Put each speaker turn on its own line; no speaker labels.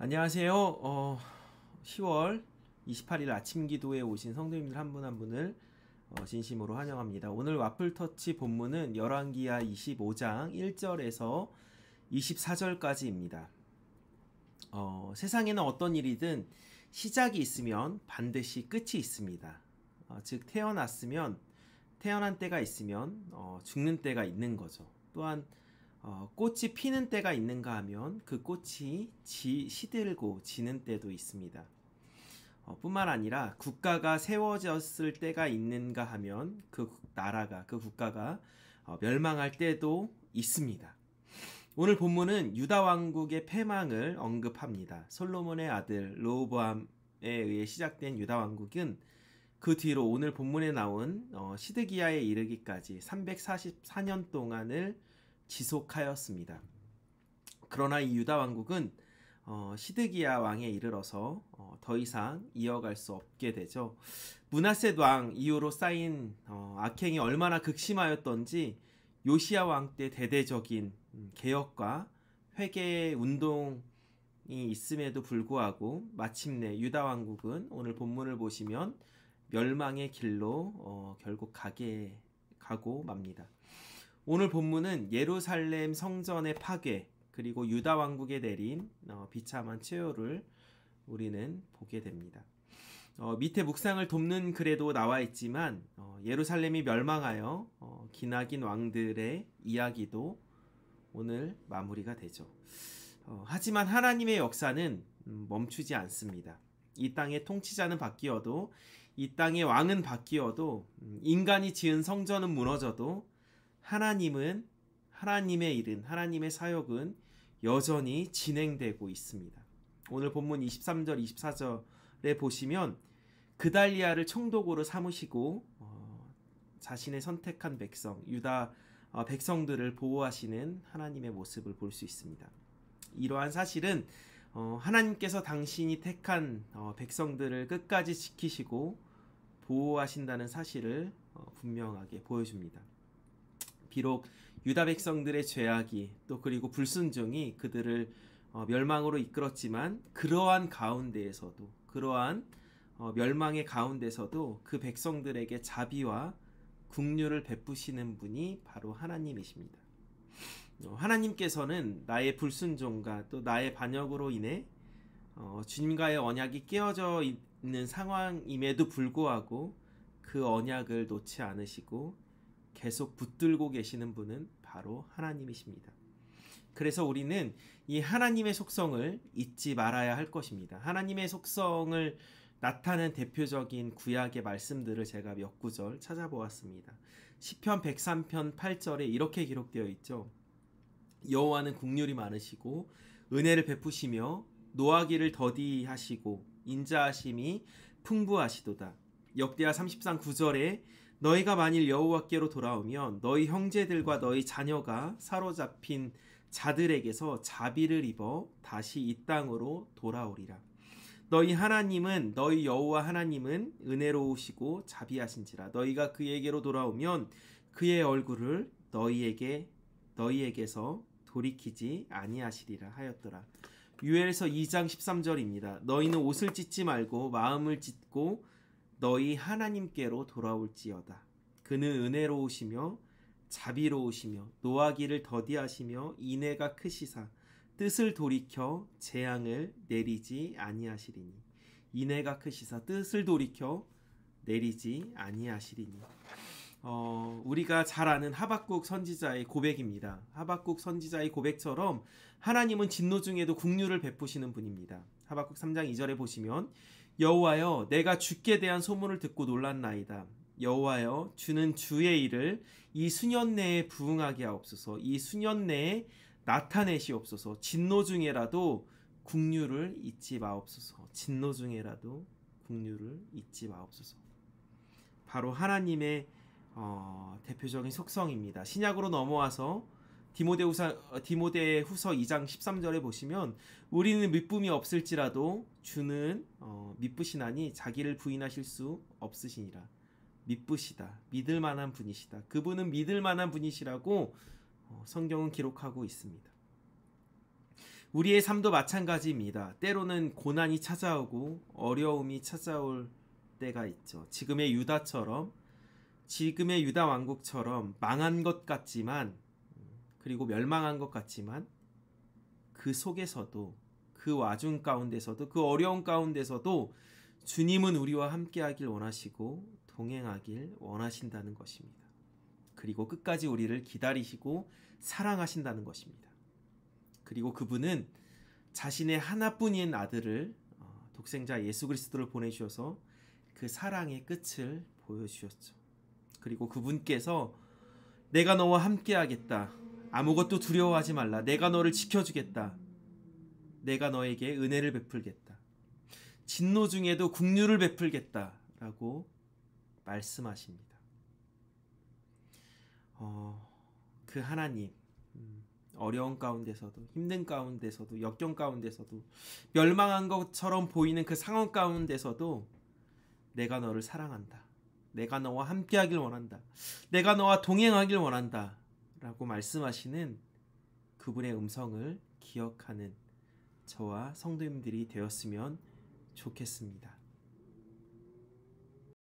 안녕하세요. 어, 10월 28일 아침 기도에 오신 성도님들 한 분 한 분을 어, 진심으로 환영합니다. 오늘 와플 터치 본문은 열왕기하 25장 1절에서 24절까지입니다. 어, 세상에는 어떤 일이든 시작이 있으면 반드시 끝이 있습니다. 어, 즉 태어났으면 태어난 때가 있으면 어, 죽는 때가 있는 거죠. 또한 어, 꽃이 피는 때가 있는가 하면 그 꽃이 지, 시들고 지는 때도 있습니다. 어, 뿐만 아니라 국가가 세워졌을 때가 있는가 하면 그 나라가, 그 국가가 어, 멸망할 때도 있습니다. 오늘 본문은 유다 왕국의 패망을 언급합니다. 솔로몬의 아들 로보암에 의해 시작된 유다 왕국은 그 뒤로 오늘 본문에 나온 어, 시드기야에 이르기까지 344년 동안을 지속하였습니다. 그러나 이 유다 왕국은 어, 시드기야 왕에 이르러서 어, 더 이상 이어갈 수 없게 되죠. 문하셋 왕 이후로 쌓인 어, 악행이 얼마나 극심하였던지 요시야 왕 때 대대적인 음, 개혁과 회계 운동이 있음에도 불구하고 마침내 유다 왕국은 오늘 본문을 보시면 멸망의 길로 어, 결국 가게 가고 맙니다. 오늘 본문은 예루살렘 성전의 파괴 그리고 유다 왕국에 내린 어, 비참한 최후를 우리는 보게 됩니다. 어, 밑에 묵상을 돕는 글에도 나와 있지만 어, 예루살렘이 멸망하여 어, 기나긴 왕들의 이야기도 오늘 마무리가 되죠. 어, 하지만 하나님의 역사는 음, 멈추지 않습니다. 이 땅의 통치자는 바뀌어도 이 땅의 왕은 바뀌어도 음, 인간이 지은 성전은 무너져도 하나님은 하나님의 일은 하나님의 사역은 여전히 진행되고 있습니다. 오늘 본문 23절 24절에 보시면 그달리아를 청도고로 삼으시고 어, 자신의 선택한 백성 유다 어, 백성들을 보호하시는 하나님의 모습을 볼 수 있습니다. 이러한 사실은 어, 하나님께서 당신이 택한 어, 백성들을 끝까지 지키시고 보호하신다는 사실을 어, 분명하게 보여줍니다. 비록 유다 백성들의 죄악이 또 그리고 불순종이 그들을 어, 멸망으로 이끌었지만 그러한 가운데에서도 그러한 어, 멸망의 가운데서도 그 백성들에게 자비와 국류를 베푸시는 분이 바로 하나님이십니다. 어, 하나님께서는 나의 불순종과 또 나의 반역으로 인해 어, 주님과의 언약이 깨어져 있는 상황임에도 불구하고 그 언약을 놓지 않으시고 계속 붙들고 계시는 분은 바로 하나님이십니다. 그래서 우리는 이 하나님의 속성을 잊지 말아야 할 것입니다. 하나님의 속성을 나타낸 대표적인 구약의 말씀들을 제가 몇 구절 찾아보았습니다. 시편 103편 8절에 이렇게 기록되어 있죠. 여호와는 국률이 많으시고 은혜를 베푸시며 노하기를 더디하시고 인자하심이 풍부하시도다. 역대하 33구절에 너희가 만일 여호와께로 돌아오면 너희 형제들과 너희 자녀가 사로잡힌 자들에게서 자비를 입어 다시 이 땅으로 돌아오리라. 너희 하나님은 너희 여호와 하나님은 은혜로우시고 자비하신지라 너희가 그에게로 돌아오면 그의 얼굴을 너희에게 너희에게서 돌이키지 아니하시리라 하였더라. 유엘서 2장 13절입니다. 너희는 옷을 찢지 말고 마음을 찢고 너희 하나님께로 돌아올지어다. 그는 은혜로우시며 자비로우시며 노하기를 더디하시며 인애가 크시사 뜻을 돌이켜 재앙을 내리지 아니하시리니 인애가 크시사 뜻을 돌이켜 내리지 아니하시리니 어, 우리가 잘 아는 하박국 선지자의 고백입니다. 하박국 선지자의 고백처럼 하나님은 진노 중에도 국류를 베푸시는 분입니다. 하박국 3장 2절에 보시면 여호와여 내가 주께 대한 소문을 듣고 놀랐나이다. 여호와여 주는 주의 일을 이 수년 내에 부응하게 하옵소서. 이 수년 내에 나타내시옵소서. 진노 중에라도 국류를 잊지 마옵소서. 진노 중에라도 국류를 잊지 마옵소서. 바로 하나님의 어, 대표적인 속성입니다. 신약으로 넘어와서 어, 디모데후서 디모데후서 2장 13절에 보시면 우리는 믿음이 없을지라도 주는 어, 믿으시나니 자기를 부인하실 수 없으시니라. 믿으시다. 믿을 만한 분이시다. 그분은 믿을 만한 분이시라고 어, 성경은 기록하고 있습니다. 우리의 삶도 마찬가지입니다. 때로는 고난이 찾아오고 어려움이 찾아올 때가 있죠. 지금의 유다처럼 지금의 유다 왕국처럼 망한 것 같지만 그리고 멸망한 것 같지만 그 속에서도 그 와중 가운데서도 그 어려운 가운데서도 주님은 우리와 함께하길 원하시고 동행하길 원하신다는 것입니다. 그리고 끝까지 우리를 기다리시고 사랑하신다는 것입니다. 그리고 그분은 자신의 하나뿐인 아들을 어, 독생자 예수 그리스도를 보내주셔서 그 사랑의 끝을 보여주셨죠. 그리고 그분께서 내가 너와 함께하겠다. 아무것도 두려워하지 말라. 내가 너를 지켜주겠다. 내가 너에게 은혜를 베풀겠다. 진노 중에도 국류를 베풀겠다. 라고 말씀하십니다. 어, 그 하나님, 음, 어려운 가운데서도, 힘든 가운데서도, 역경 가운데서도, 멸망한 것처럼 보이는 그 상황 가운데서도, 내가 너를 사랑한다. 내가 너와 함께하길 원한다. 내가 너와 동행하길 원한다. 라고 말씀하시는 그분의 음성을 기억하는 저와 성도님들이 되었으면 좋겠습니다.